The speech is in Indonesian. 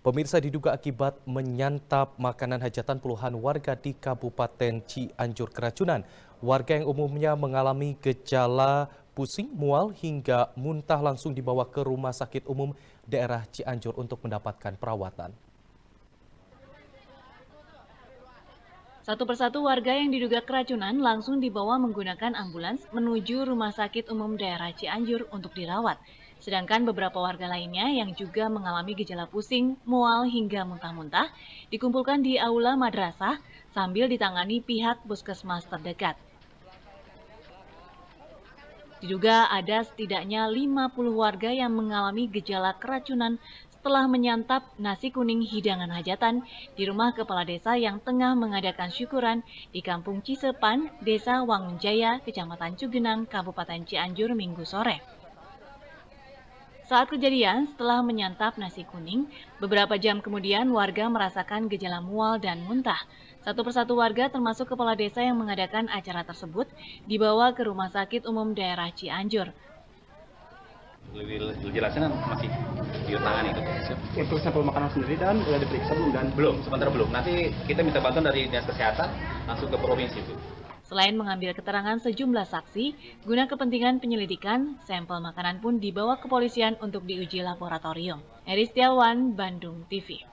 Pemirsa diduga akibat menyantap makanan hajatan puluhan warga di Kabupaten Cianjur keracunan. Warga yang umumnya mengalami gejala pusing, mual hingga muntah langsung dibawa ke rumah sakit umum daerah Cianjur untuk mendapatkan perawatan. Satu persatu warga yang diduga keracunan langsung dibawa menggunakan ambulans menuju Rumah Sakit Umum Daerah Cianjur untuk dirawat. Sedangkan beberapa warga lainnya yang juga mengalami gejala pusing, mual hingga muntah-muntah dikumpulkan di aula madrasah sambil ditangani pihak puskesmas terdekat. Diduga ada setidaknya 50 warga yang mengalami gejala keracunan setelah menyantap nasi kuning hidangan hajatan di rumah kepala desa yang tengah mengadakan syukuran di kampung Cisepan, Desa Wangunjaya, Kecamatan Cugenang, Kabupaten Cianjur, Minggu sore. Saat kejadian, setelah menyantap nasi kuning, beberapa jam kemudian warga merasakan gejala mual dan muntah. Satu persatu warga termasuk kepala desa yang mengadakan acara tersebut dibawa ke Rumah Sakit Umum Daerah Cianjur. Lebih, jelasnya nanti. masih di tangan itu. Untuk sampel makanan sendiri dan sudah diperiksa belum dan belum sebentar belum. Nanti kita minta bantuan dari dinas kesehatan langsung ke provinsi itu. Selain mengambil keterangan sejumlah saksi, guna kepentingan penyelidikan, sampel makanan pun dibawa kepolisian untuk diuji laboratorium. Eris Tiawan, Bandung TV.